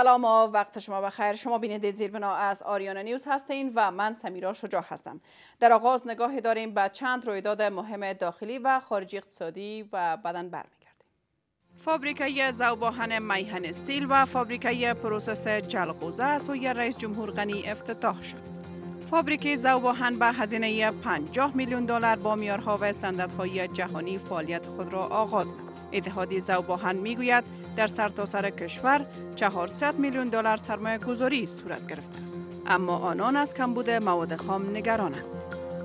سلام و وقت شما بخیر شما بیننده زیربنا از آریانا نیوز هستین و من سمیرا شجاع هستم در آغاز نگاهی داریم به چند رویداد مهم داخلی و خارجی اقتصادی و بدن برمیگردیم فابریکای زوباهن میهن استیل و فابریکای پروسس جلغوزه از سوی رئیس جمهور غنی افتتاح شد فابریکه زوباهن به هزینه 50 میلیون دلار با میارها و های جهانی فعالیت خود را آغاز نمود اتحادی زوباهن گوید در سرتاسر سر کشور 400 میلیون دلار سرمایه گذاری صورت گرفته است اما آنان از کمبود مواد خام نگرانند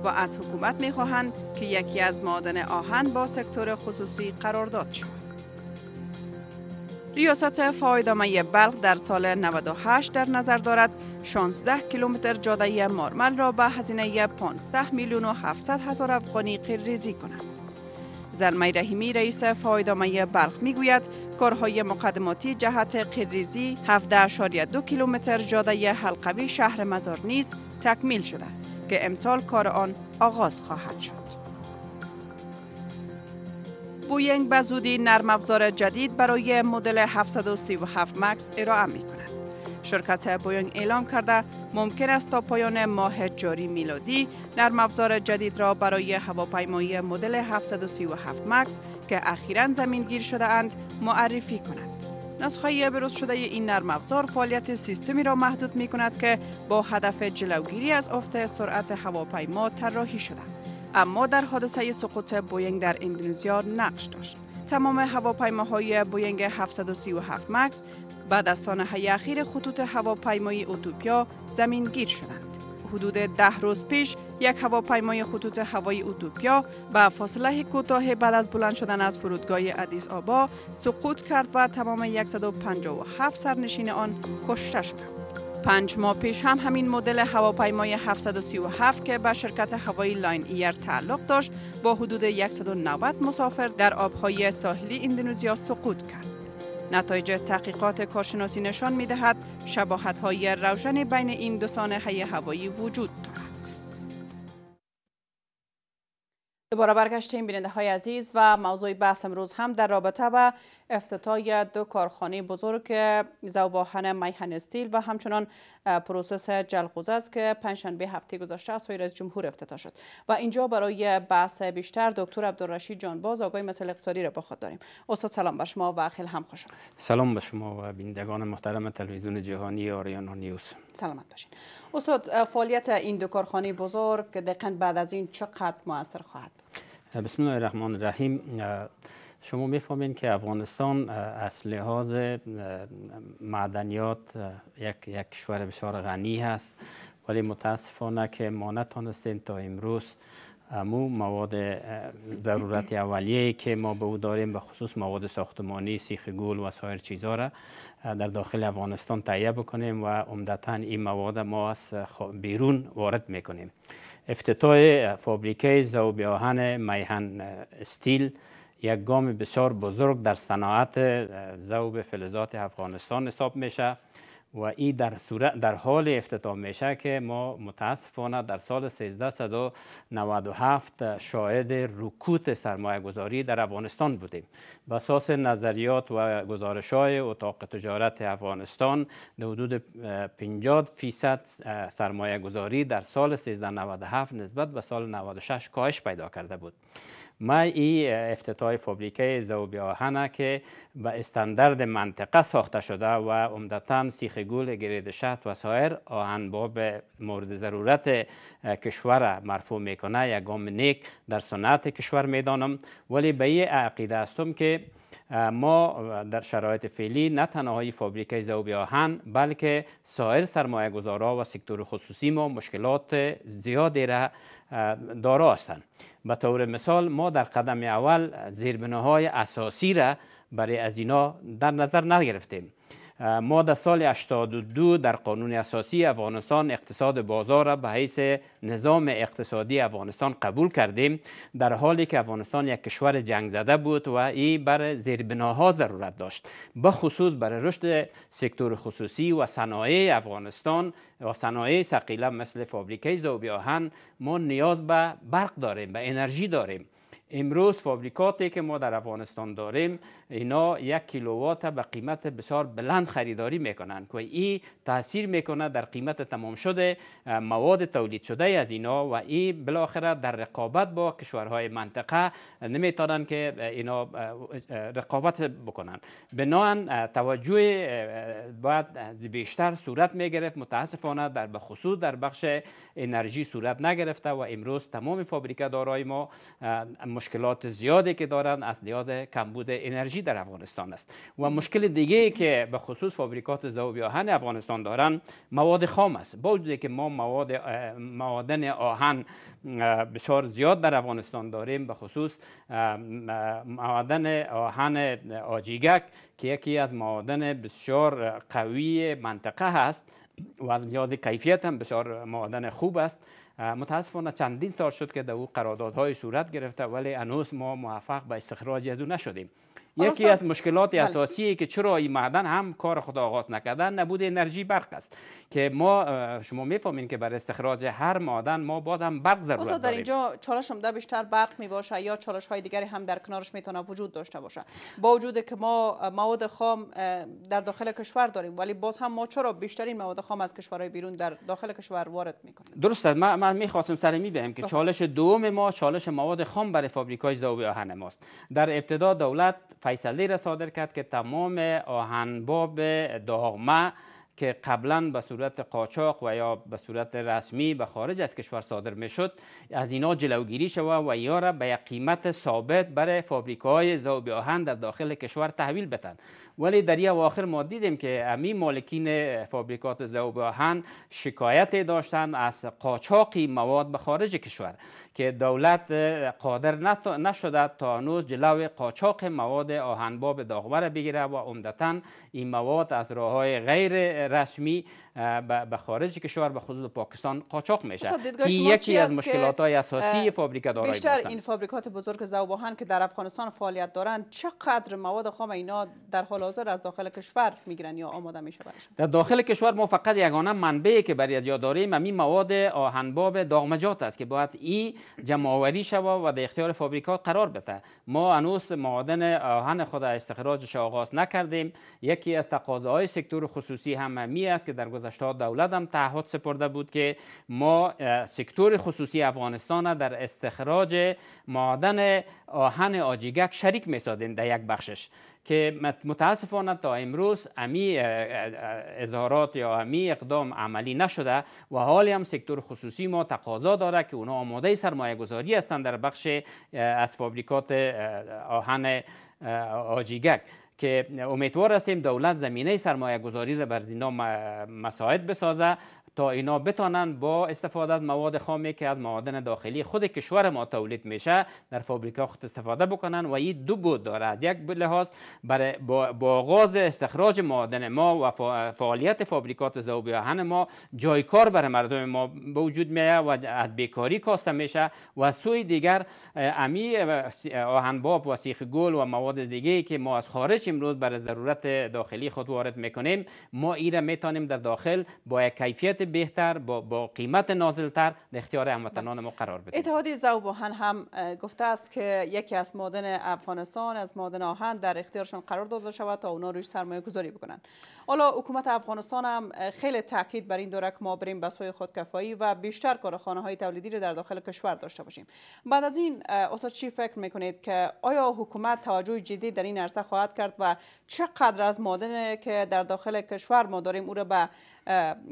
و از حکومت میخواهند که یکی از معادن آهن با سکتور خصوصی قرارداد شود ریاست فایدامه بلغ در سال 98 در نظر دارد 16 کیلومتر جاده مارمل را به هزینه 15 میلیون و 700 هزار افغانی قیل ریزی کند. زلمه رحیمی رئیس فایدامه بلخ میگوید کارهای مقدماتی جهت قدریزی 17.2 کیلومتر جاده حلقوی شهر مزار نیز تکمیل شده که امسال کار آن آغاز خواهد شد. بوینگ به زودی نرم افزار جدید برای مدل 737 مکس ارائه می شرکت بوینگ اعلام کرده ممکن است تا پایان ماه جاری میلادی نرم جدید را برای هواپیمایی مدل 737 مکس که اخیرا زمینگیر شده اند معرفی کند. نسخه بروز شده این نرم افزار فعالیت سیستمی را محدود می کند که با هدف جلوگیری از افت سرعت هواپیما طراحی شده اما در حادثه سقوط بوینگ در اندونزیا نقش داشت تمام هواپیماهای بوینگ 737 مکس بعد از های اخیر خطوط هواپیمایی اوتوپیا گیر شدند. حدود ده روز پیش یک هواپیمای خطوط هوایی اوتوپیا با فاصله کوتاه بعد از بلند شدن از فرودگاه ادیس آبا سقوط کرد و تمام 157 سرنشین آن کشته شدند. پنج ماه پیش هم همین مدل هواپیمای 737 که به شرکت هوایی لاین ایر تعلق داشت با حدود 190 مسافر در آبهای ساحلی اندونزیا سقوط کرد. نتایج تحقیقات کارشناسی نشان می دهد شباهت های روشن بین این دو سانحه هوایی وجود دارد. دوباره برگشتیم بیننده های عزیز و موضوع بحث امروز هم در رابطه با افتتاح دو کارخانه بزرگ زوباهن میهن استیل و همچنان پروسس جلغوزه است که پنجشنبه هفته گذشته از سوی جمهور افتتاح شد و اینجا برای بحث بیشتر دکتر عبدالرشید جانباز آقای مسائل اقتصادی را با خود داریم استاد سلام بر شما و خیلی هم خوش سلام به شما و بینندگان محترم تلویزیون جهانی آریانا نیوز سلامت باشین استاد فعالیت این دو کارخانه بزرگ دقیقا بعد از این چقدر موثر خواهد بسم الله الرحمن الرحیم شما میفهمین که افغانستان از لحاظ معدنیات یک, یک کشور بسیار غنی هست ولی متاسفانه که ما نتانستیم تا امروز امو مواد ضرورت اولیه که ما به او داریم به خصوص مواد ساختمانی سیخ گل و سایر چیزها را در داخل افغانستان تهیه بکنیم و عمدتا این مواد ما از بیرون وارد میکنیم افتتاح فابریکه زاویه آهن میهن استیل یک گام بسیار بزرگ در صناعت ذوب فلزات افغانستان حساب میشه و این در, صورت در حال افتتاح میشه که ما متاسفانه در سال 1397 شاهد رکود سرمایه گذاری در افغانستان بودیم بساس اساس نظریات و گزارش های اتاق تجارت افغانستان در حدود 50 فیصد سرمایه گذاری در سال 1397 نسبت به سال 96 کاهش پیدا کرده بود ما ای افتتاح فابریکه زوبی آهنه که به استاندارد منطقه ساخته شده و عمدتا سیخ گل گرید و سایر آهن باب مورد ضرورت کشور مرفوع میکنه یک گام نیک در صنعت کشور میدانم ولی به این عقیده هستم که ما در شرایط فعلی نه تنها های فابریکه زوبی آهن بلکه سایر سرمایه گذارا و سکتور خصوصی ما مشکلات زیادی را دارا هستند به طور مثال ما در قدم اول زیربناهای اساسی را برای از اینا در نظر نگرفتیم ما در سال 82 در قانون اساسی افغانستان اقتصاد بازار را به حیث نظام اقتصادی افغانستان قبول کردیم در حالی که افغانستان یک کشور جنگ زده بود و ای بر زیربناها ضرورت داشت به خصوص برای رشد سکتور خصوصی و صنایع افغانستان و صنایع ثقیله مثل فابریکه زوبی آهن ما نیاز به برق داریم به انرژی داریم امروز فابریکاتی که ما در افغانستان داریم اینا یک کیلووات به قیمت بسیار بلند خریداری میکنن که این تاثیر میکنه در قیمت تمام شده مواد تولید شده از اینا و این بالاخره در رقابت با کشورهای منطقه نمیتونن که اینا رقابت بکنن بنان توجه باید بیشتر صورت میگرفت متاسفانه در بخصوص در بخش انرژی صورت نگرفته و امروز تمام فابریکه دارای ما مشکلات زیادی که دارند از لحاظ کمبود انرژی در افغانستان است و مشکل دیگه که به خصوص فابریکات ذوب آهن افغانستان دارند مواد خام است با وجودی که ما مواد معادن آهن بسیار زیاد در افغانستان داریم به خصوص معادن آهن آجیگک که یکی از معادن بسیار قوی منطقه هست و از لحاظ کیفیت هم بسیار معادن خوب است متاسفانه چندین سال شد که در او قراردادهای صورت گرفته ولی انوس ما موفق به استخراج از او نشدیم یکی از مشکلات بله. اساسی که چرا این معدن هم کار خود آغاز نکردن نبود انرژی برق است که ما شما میفهمین که برای استخراج هر معدن ما باز هم برق ضرورت داریم در اینجا چالش هم بیشتر برق می باشه یا چالش های دیگری هم در کنارش میتونه وجود داشته باشه با وجود که ما مواد خام در داخل کشور داریم ولی باز هم ما چرا بیشترین مواد خام از کشورهای بیرون در داخل کشور وارد میکنیم درست من من میخواستم سر می بهم که خب. چالش دوم ما چالش مواد خام برای فابریکای ذوب آهن ماست در ابتدا دولت فیصله را صادر کرد که تمام آهنباب داغمه که قبلا به صورت قاچاق و یا به صورت رسمی به خارج از کشور صادر میشد از اینا جلوگیری شوه و یا را به قیمت ثابت برای های ذوب آهن در داخل کشور تحویل بتن ولی در این آخر ما دیدیم که امی مالکین فابریکات ذوب آهن شکایت داشتن از قاچاقی مواد به خارج کشور که دولت قادر نشده تا نوز جلو قاچاق مواد آهنباب داغمه را بگیره و عمدتا این مواد از راه های غیر رسمی به خارج کشور به خصوص پاکستان قاچاق میشه که یکی از مشکلات های اساسی فابریکه دارای بیشتر این فابریکات بزرگ زوباهن که در افغانستان فعالیت دارند چقدر مواد خام اینا در حال حاضر از داخل کشور میگیرن یا آماده میشه در داخل کشور ما فقط یگانه منبعی که برای از داریم همین یعنی مواد آهنباب داغمجات است که باید این جمعآوری شوه و در اختیار فابریکات قرار بده ما هنوز معادن آهن خود استخراجش آغاز نکردیم یکی از تقاضاهای سکتور خصوصی هم اممی است که در گذشته دولت هم تعهد سپرده بود که ما سکتور خصوصی افغانستان در استخراج معدن آهن آجیگک شریک سادیم در یک بخشش که متاسفانه تا امروز امی اظهارات یا امی اقدام عملی نشده و حالی هم سکتور خصوصی ما تقاضا داره که اونا آماده سرمایه گذاری هستند در بخش از فابریکات آهن آجیگک که امیدوار هستیم دولت زمینه سرمایه گذاری را بر اینا مساعد بسازه تا اینا بتانند با استفاده از مواد خامی که از معادن داخلی خود کشور ما تولید میشه در فابریکا خود استفاده بکنن و این دو بود داره از یک لحاظ برای با آغاز استخراج معادن ما و فعالیت فابریکات ذوب آهن ما کار برای مردم ما به وجود میاد و از بیکاری کاسته میشه و سوی دیگر امی باب و سیخ گل و مواد دیگه که ما از خارج امروز برای ضرورت داخلی خود وارد میکنیم ما ایره میتونیم در داخل با کیفیت بهتر با, با قیمت نازلتر در اختیار هموطنان ما قرار بده اتحادیه زوباهن هم گفته است که یکی از مادن افغانستان از مادن آهن در اختیارشان قرار داده شود تا اونا روش سرمایه گذاری بکنن حالا حکومت افغانستان هم خیلی تاکید بر این داره که ما بریم به سوی خودکفایی و بیشتر کارخانه های تولیدی رو در داخل کشور داشته باشیم بعد از این استاد چی فکر میکنید که آیا حکومت توجه جدی در این عرصه خواهد کرد و چقدر از معدن که در داخل کشور ما داریم او را به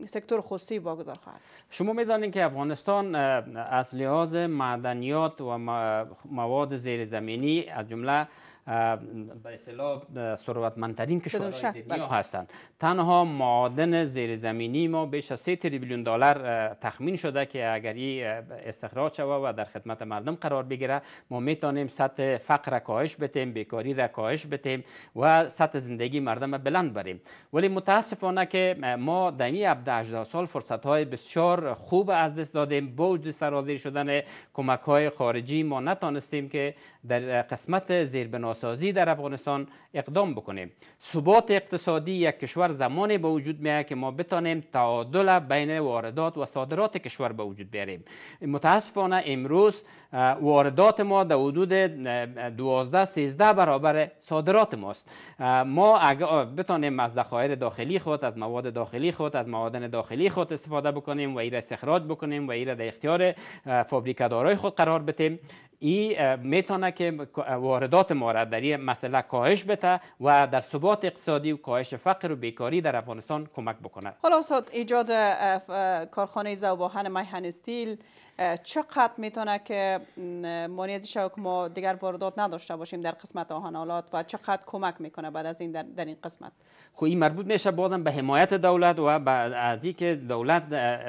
سکتور خصوصی واگذار خواهد شما میدانید که افغانستان از لحاظ معدنیات و مواد زیرزمینی از جمله به اصطلاح ثروتمندترین کشورهای دنیا بله. هستند تنها معادن زیرزمینی ما بیش از 3 تریلیون دلار تخمین شده که اگر این استخراج شود و در خدمت مردم قرار بگیره ما میتونیم سطح فقر را کاهش بتیم بیکاری را کاهش بتیم و سطح زندگی مردم بلند بریم ولی متاسفانه که ما در از 18 سال فرصت های بسیار خوب از دست دادیم با وجود سرازیر شدن کمک های خارجی ما نتانستیم که در قسمت زیربناسازی در افغانستان اقدام بکنیم ثبات اقتصادی یک کشور زمانی به وجود میاد که ما بتانیم تعادل بین واردات و صادرات کشور به وجود بیاریم متاسفانه امروز واردات ما در حدود 12 13 برابر صادرات ماست ما اگر بتانیم از ذخایر داخلی خود از مواد داخلی خود از معادن داخلی خود استفاده بکنیم و این را استخراج بکنیم و این را در اختیار فابریکه‌دارای خود قرار بدیم ای میتونه که واردات ما را در این مسئله کاهش بده و در ثبات اقتصادی و کاهش فقر و بیکاری در افغانستان کمک بکنه حالا ایجاد کارخانه زوباهن میهن استیل چقدر میتونه که مانی ازی که ما دیگر واردات نداشته باشیم در قسمت آهنالات و چقدر کمک میکنه بعد از این در, این قسمت خب این مربوط میشه بازم به حمایت دولت و از که دولت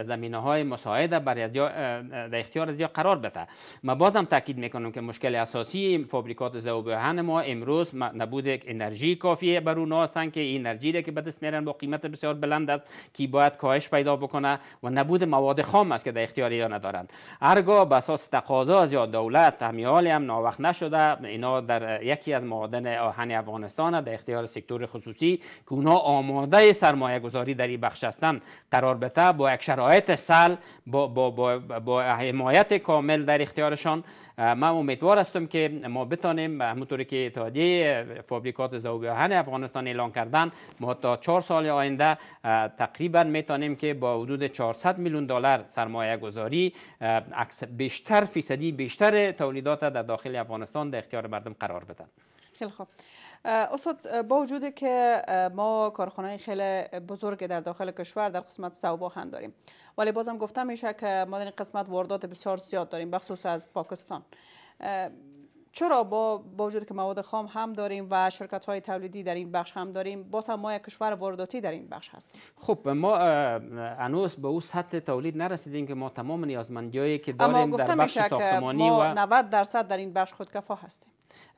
زمینه های مساعده برای در اختیار از قرار بده ما بازم تاکید میکنم که مشکل اساسی فابریکات آهن ما امروز نبود انرژی کافی بر اون هستن که این انرژی که به دست میرن با قیمت بسیار بلند است که باید کاهش پیدا بکنه و نبود مواد خام است که در اختیار یا ندارن هرگاه بساس تقاضا از یا دولت همیالی هم ناوخت نشده اینا در یکی از معادن آهن افغانستان در اختیار سکتور خصوصی که اونا آماده سرمایه گذاری در این بخش هستند قرار بته با یک شرایط سل با, با, با, با کامل در اختیارشان ما امیدوار هستم که ما بتانیم همونطوری که اتحادیه فابریکات زوب افغانستان اعلان کردن ما تا چهار سال آینده تقریبا میتانیم که با حدود 400 میلیون دلار سرمایه گذاری بیشتر فیصدی بیشتر تولیدات در داخل افغانستان در اختیار مردم قرار بدن خیلی خوب استاد با وجود که ما کارخانه خیلی بزرگ در داخل کشور در قسمت سوبا هم داریم ولی بازم گفتم میشه که ما در قسمت واردات بسیار زیاد داریم بخصوص از پاکستان چرا با با وجود که مواد خام هم داریم و شرکت های تولیدی در این بخش هم داریم باز هم ما یک کشور وارداتی در این بخش هست؟ خب ما انوس به او سطح تولید نرسیدیم که ما تمام نیازمندی که داریم در بخش ساختمانی و 90 درصد در این بخش خودکفا هستیم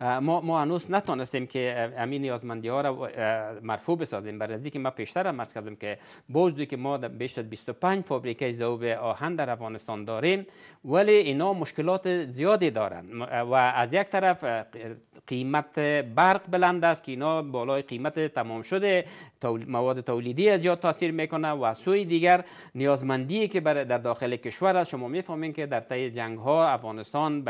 ما ما هنوز نتونستیم که امین نیازمندی ها را مرفوع بسازیم بر از که ما پیشتر هم کردم که بوجدی که ما بیش از 25 فابریکه ذوب آهن در افغانستان داریم ولی اینا مشکلات زیادی دارند و از یک طرف قیمت برق بلند است که اینا بالای قیمت تمام شده مواد تولیدی از زیاد تاثیر میکنه و سوی دیگر نیازمندی که بر در داخل کشور است شما میفهمین که در طی جنگ ها افغانستان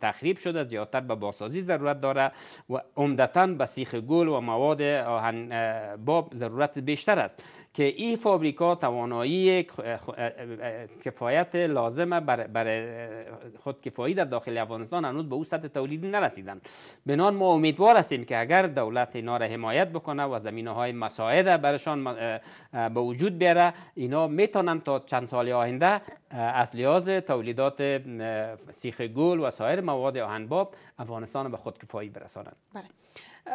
تخریب شده زیادتر به باسازی ضرورت داره و عمدتا به سیخ گل و مواد آهن باب ضرورت بیشتر است که این فابریکا توانایی کفایت لازم برای خودکفایی در داخل افغانستان هنوز به او سطح تولیدی نرسیدن بنان ما امیدوار هستیم که اگر دولت اینا را حمایت بکنه و زمینه های مساعده برشان به وجود بیاره اینا میتونن تا چند سال آینده از لحاظ تولیدات سیخ گل و سایر مواد آهنباب افغانستان به خودکفایی برسانند بله.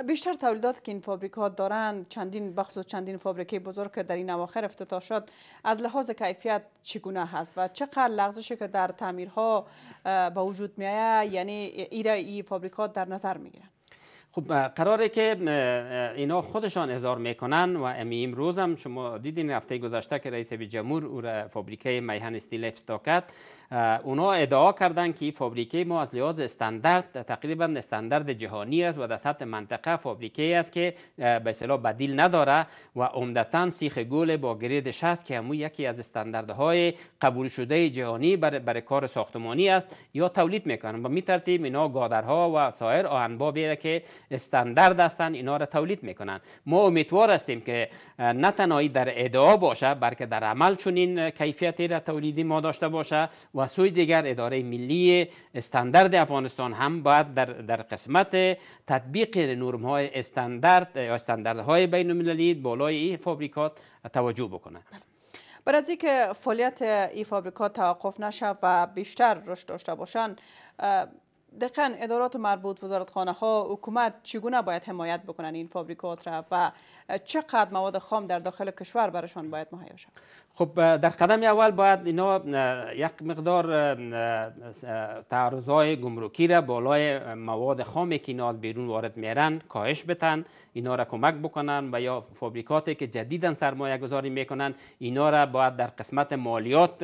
بیشتر تولیدات که این فابریکات دارن چندین بخصوص چندین فابریکه بزرگ در این اواخر افتتاح شد از لحاظ کیفیت چگونه هست و چقدر لغزشی که در تعمیرها به وجود می آید یعنی ایرا ای فابریکات در نظر می گیرن خب قراره که اینا خودشان اظهار میکنن و امی امروز هم شما دیدین هفته گذشته که رئیس جمهور او را فابریکه میهن استیل افتتاح اونا ادعا کردند که فابریکه ما از لحاظ استاندارد تقریبا استاندارد جهانی است و در سطح منطقه فابریکه است که به اصطلاح بدیل نداره و عمدتا سیخ گل با گرید 60 که همون یکی از استانداردهای قبول شده جهانی برای بر کار ساختمانی است یا تولید میکنن و می ترتیب اینا گادرها و سایر آنبا بیره که استاندارد هستند اینا را تولید میکنن ما امیدوار هستیم که نه در ادعا باشه بلکه در عمل چنین کیفیتی را تولیدی ما داشته باشه و و سوی دیگر اداره ملی استاندارد افغانستان هم باید در, در قسمت تطبیق نرم های استاندارد های بین المللی بالای این فابریکات توجه بکنه بله. بر از اینکه فعالیت این فابریکات توقف نشه و بیشتر رشد داشته باشند دقیقا ادارات مربوط خانه ها حکومت چگونه باید حمایت بکنن این فابریکات را و چقدر مواد خام در داخل کشور برشان باید مهیا شود خب در قدم اول باید اینا یک مقدار تعرضای گمرکی را بالای مواد خامی که اینا از بیرون وارد میرن کاهش بتن اینا را کمک بکنن و یا فابریکاتی که جدیدا سرمایه گذاری میکنن اینا را باید در قسمت مالیات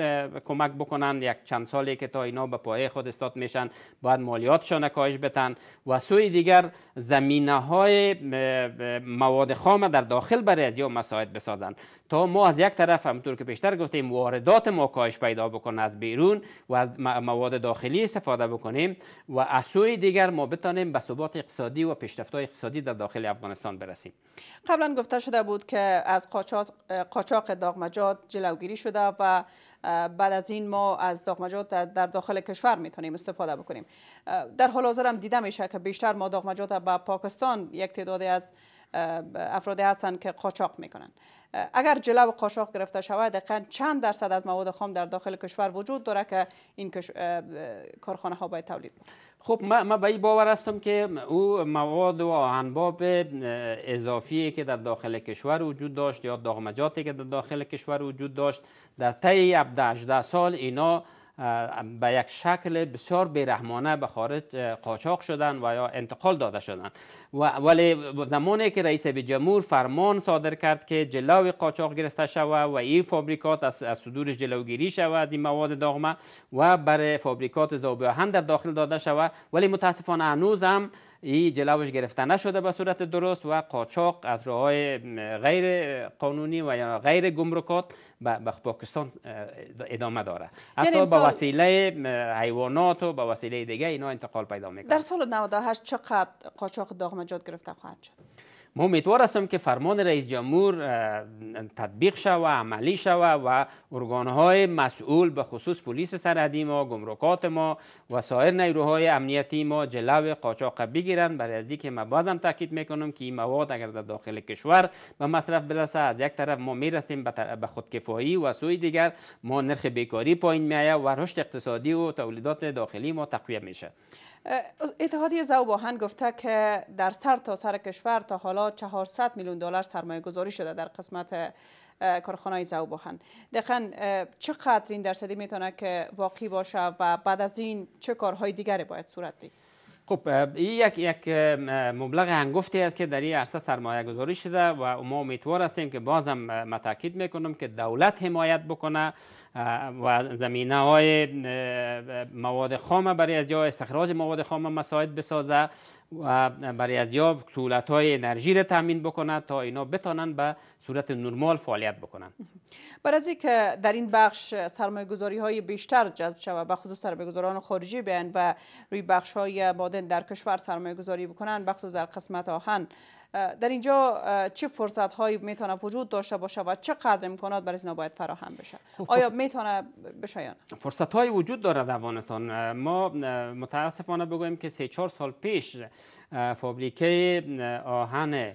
کمک بکنن یک چند سالی که تا اینا به پایه خود استاد میشن باید مالیاتشان را کاهش بتن و سوی دیگر زمینه های مواد خام در داخل برای از یا مساعد بسازن تا ما از یک طرف همطور که پیشتر گفتیم واردات ما کاهش پیدا بکنه از بیرون و از مواد داخلی استفاده بکنیم و از سوی دیگر ما بتانیم به ثبات اقتصادی و پیشرفت اقتصادی در داخل افغانستان برسیم قبلا گفته شده بود که از قاچاق قاچاق داغمجات جلوگیری شده و بعد از این ما از داغمجات در داخل کشور میتونیم استفاده بکنیم در حال حاضر هم دیده میشه که بیشتر ما داغمجات به پاکستان یک تعدادی از افرادی هستند که قاچاق میکنن اگر جلو قاچاق گرفته شود دقیقا چند درصد از مواد خام در داخل کشور وجود داره که این کارخانه ها باید تولید خب ما, ما به این باور هستم که او مواد و انباب اضافی که در داخل کشور وجود داشت یا داغمجاتی که در داخل کشور وجود داشت در طی 18 سال اینا به یک شکل بسیار بیرحمانه به خارج قاچاق شدن و یا انتقال داده شدن و ولی زمانی که رئیس به جمهور فرمان صادر کرد که جلو قاچاق گرفته شود و این فابریکات از صدور جلوگیری شود از این مواد داغمه و برای فابریکات زابه هم در داخل داده شود ولی متاسفانه هنوز هم این جلوش گرفته نشده به صورت درست و قاچاق از راه های غیر قانونی و یا غیر گمرکات به پاکستان ادامه داره یعنی حتی یعنی وسیله حیوانات و با وسیله دیگه اینا انتقال پیدا میکنه در سال 98 چقدر قاچاق داغمجات گرفته خواهد شد ما امیدوار هستم که فرمان رئیس جمهور تطبیق شوه عملی شوه و ارگانهای مسئول به خصوص پلیس سرحدی ما گمرکات ما و سایر نیروهای امنیتی ما جلو قاچاق بگیرن برای از که ما بازم تاکید میکنم که این مواد اگر در داخل کشور به مصرف برسه از یک طرف ما میرسیم به خودکفایی و سوی دیگر ما نرخ بیکاری پایین میآید و رشد اقتصادی و تولیدات داخلی ما تقویه میشه اتحادیه زو باهن گفته که در سر تا سر کشور تا حالا 400 میلیون دلار سرمایه گذاری شده در قسمت کارخانه زوباهن دقیقا چقدر این درصدی میتونه که واقعی باشه و بعد از این چه کارهای دیگری باید صورت بگیره خب یک یک مبلغ هنگفتی است که در این عرصه سرمایه گذاری شده و ما امیدوار هستیم که بازم متاکید میکنم که دولت حمایت بکنه و زمینه های مواد خام برای از جای استخراج مواد خام مساعد بسازه و برای از یا سهولت های انرژی را تامین بکنه تا اینا بتانند به صورت نرمال فعالیت بکنن برای از که در این بخش سرمایه گذاری های بیشتر جذب شود و خصوص سرمایه گذاران خارجی بیان و روی بخش های مادن در کشور سرمایه گذاری بکنن بخصوص در قسمت آهن در اینجا چه فرصت هایی میتونه وجود داشته باشه و چقدر امکانات برای اینا باید فراهم بشه خب، خب. آیا میتونه بشه یا نه فرصت های وجود داره در افغانستان ما متاسفانه بگویم که سه چهار سال پیش فابریکه آهن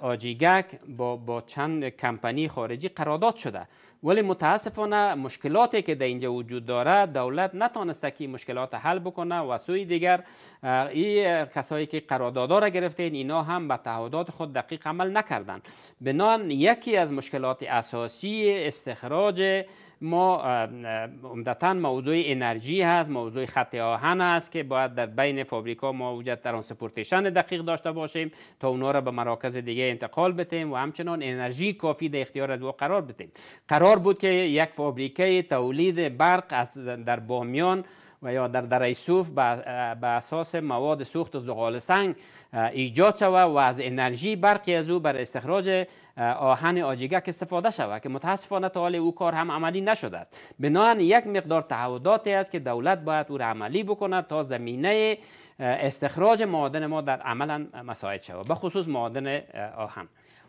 آجیگک با, با چند کمپانی خارجی قرارداد شده ولی متاسفانه مشکلاتی که در اینجا وجود داره دولت نتانسته که مشکلات حل بکنه و سوی دیگر این کسایی که قرارداد را گرفتین اینا هم به تعهدات خود دقیق عمل نکردن بنان یکی از مشکلات اساسی استخراج ما عمدتا موضوع انرژی هست موضوع خط آهن است که باید در بین فابریکا ما وجود ترانسپورتیشن دقیق داشته باشیم تا اونا را به مراکز دیگه انتقال بتیم و همچنان انرژی کافی در اختیار از او قرار بتیم. قرار بود که یک فابریکه تولید برق از در بامیان و یا در دره سوف به اساس مواد سوخت زغال سنگ ایجاد شوه و از انرژی برقی از او بر استخراج آهن آجیگک استفاده شود که متاسفانه تا او کار هم عملی نشده است بنان یک مقدار تعهداتی است که دولت باید او را عملی بکند تا زمینه استخراج معادن ما در عملا مساعد شود به خصوص معادن آهن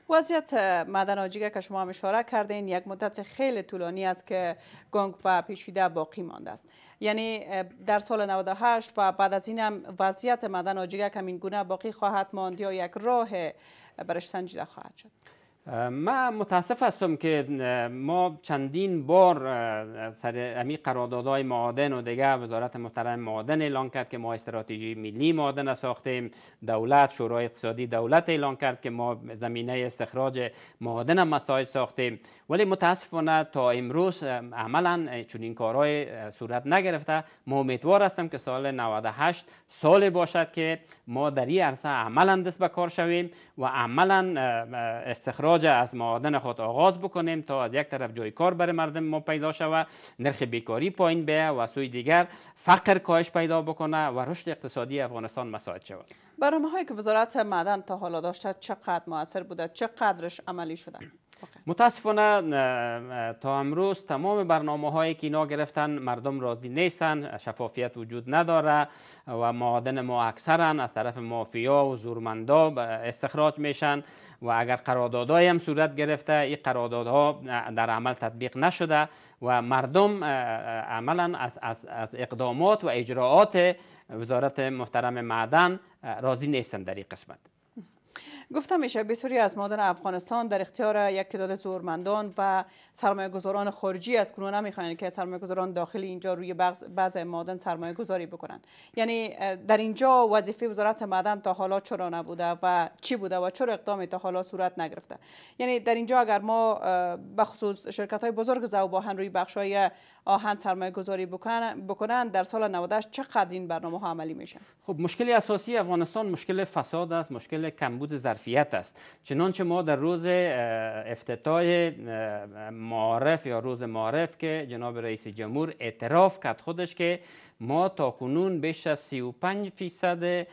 وضعیت مدن آجیگه که شما هم اشاره کردین یک مدت خیلی طولانی است که گنگ و پیشیده باقی مانده است یعنی در سال 98 و بعد از این هم وضعیت مدن آجیگه که این گونه باقی خواهد ماند یا یک راه برش سنجیده خواهد شد ما متاسف هستم که ما چندین بار سر امی قراردادهای معادن و دیگه وزارت محترم معادن اعلان کرد که ما استراتژی ملی معادن ساختیم دولت شورای اقتصادی دولت اعلان کرد که ما زمینه استخراج معادن مساج ساختیم ولی متاسفانه تا امروز عملا چنین کارهای صورت نگرفته ما امیدوار هستم که سال 98 سال باشد که ما در این عرصه عملا دست به کار شویم و عملا استخراج از معادن خود آغاز بکنیم تا از یک طرف جای کار برای مردم ما پیدا شود نرخ بیکاری پایین بیه و سوی دیگر فقر کاهش پیدا بکنه و رشد اقتصادی افغانستان مساعد شود برنامه هایی که وزارت معدن تا حالا داشته چقدر موثر بوده چقدرش عملی شده متاسفانه تا امروز تمام برنامه هایی که اینا گرفتن مردم راضی نیستن شفافیت وجود نداره و معادن ما اکثرا از طرف مافیا و زورمندا استخراج میشن و اگر قراردادهایی هم صورت گرفته این قراردادها در عمل تطبیق نشده و مردم عملا از, از, اقدامات و اجراعات وزارت محترم معدن راضی نیستن در این قسمت گفتم میشه بسیاری از مادن افغانستان در اختیار یک تعداد زورمندان و سرمایه گذاران خارجی از کنون نمیخواهند که سرمایه گذاران داخلی اینجا روی بعض مادن سرمایه گذاری بکنند یعنی در اینجا وظیفه وزارت معدن تا حالا چرا نبوده و چی بوده و چرا اقدامی تا حالا صورت نگرفته یعنی در اینجا اگر ما به خصوص شرکت های بزرگ زو باهن روی بخش های آهن سرمایه گذاری بکنند در سال 98 چقدر این برنامه ها عملی میشه خب مشکل اساسی افغانستان مشکل فساد است مشکل کمبود زر ظرفیت است چنانچه ما در روز افتتاح معارف یا روز معارف که جناب رئیس جمهور اعتراف کرد خودش که ما تا کنون بیش از 35 فیصد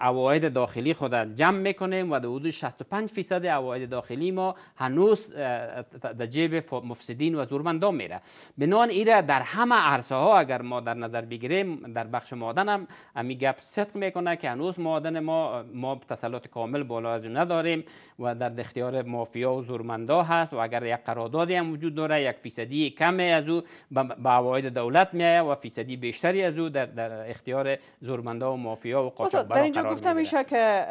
عواید داخلی خود را جمع میکنیم و در حدود 65 فیصد عواید داخلی ما هنوز در جیب مفسدین و زورمندان میره بنان ایره در همه عرصه ها اگر ما در نظر بگیریم در بخش مادن هم امی گپ صدق میکنه که هنوز مادن ما ما تسلط کامل بالا از اون نداریم و در اختیار مافیا و زورمندا هست و اگر یک قراردادی هم وجود داره یک فیصدی کمی از او به عواید دولت میایه و فیصد بیشتری از او در, در اختیار زورمندا و مافیا و قاچاق در اینجا گفته میشه که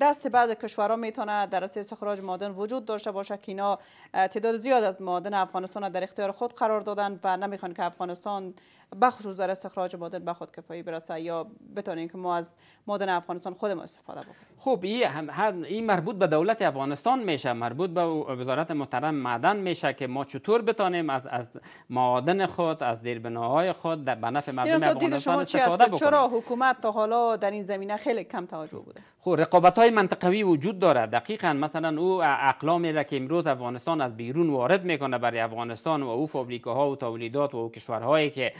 دست بعض کشورها میتونه در اساس سخراج مادن وجود داشته باشه که اینا تعداد زیاد از مادن افغانستان در اختیار خود قرار دادن و نمیخوان که افغانستان بخصوص در استخراج مادن به خود کفایی برسه یا بتونیم که ما از مادن افغانستان ما استفاده بکنیم خب این هم این مربوط به دولت افغانستان میشه مربوط به وزارت محترم معدن میشه که ما چطور بتانیم از از معادن خود از زیربناهای خود در نفع مردم افغانستان استفاده خب بکنه چرا حکومت تا حالا در این زمینه خیلی کم توجه بوده خب رقابت های منطقوی وجود داره دقیقا مثلا او اقلامی را که امروز افغانستان از بیرون وارد میکنه برای افغانستان و او ها و تولیدات و او کشورهایی که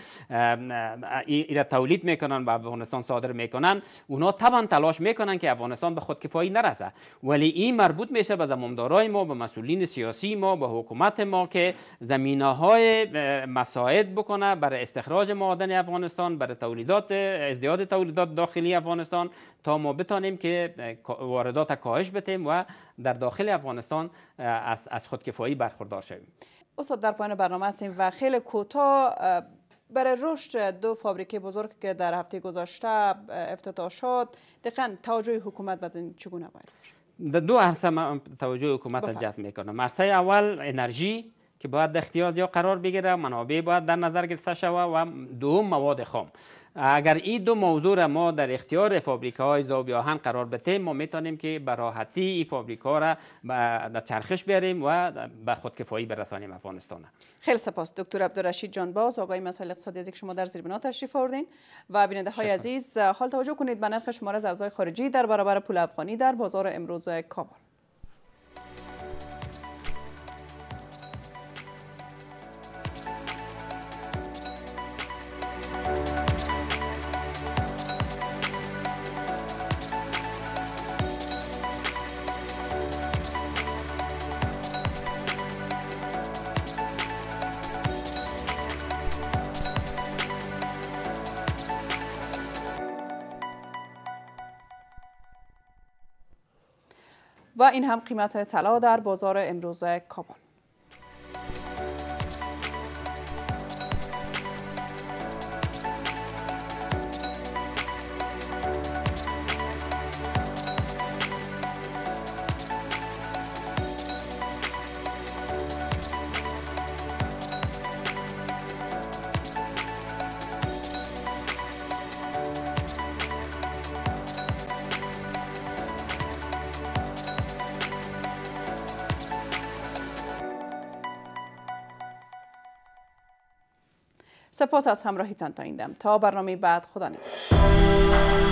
ایره تولید میکنن و افغانستان صادر میکنن اونا طبعا تلاش میکنن که افغانستان به خود کفایی نرسه ولی این مربوط میشه به زمامدارای ما به مسئولین سیاسی ما به حکومت ما که زمینه های مساعد بکنه برای استخراج مواد افغانستان برای تولیدات ازدیاد تولیدات داخلی افغانستان تا ما بتانیم که واردات کاهش بتیم و در داخل افغانستان از, خودکفایی برخوردار شویم استاد در پایان برنامه هستیم و خیلی کوتاه برای رشد دو فابریکه بزرگ که در هفته گذاشته افتتاح شد دقیقا توجه حکومت به این چگونه باید در دو عرصه توجه حکومت جذب میکنه عرصه اول انرژی که باید اختیار یا قرار بگیره منابع باید در نظر گرفته شوه و دوم مواد خام اگر این دو موضوع را ما در اختیار فابریکه های زاب آهن قرار بتیم ما میتونیم که به راحتی این فابریکه را در چرخش بیاریم و به خودکفایی برسانیم افغانستان خیلی سپاس دکتر عبدالرشید جان باز آقای مسائل اقتصادی از شما در زیربنا تشریف آوردین و بیننده های عزیز حال توجه کنید به نرخ شماره ارزهای خارجی در برابر پول افغانی در بازار امروز کابل و این هم قیمت طلا در بازار امروز کابل سپاس از همراهیتان تا این تا برنامه بعد خدا نگهدار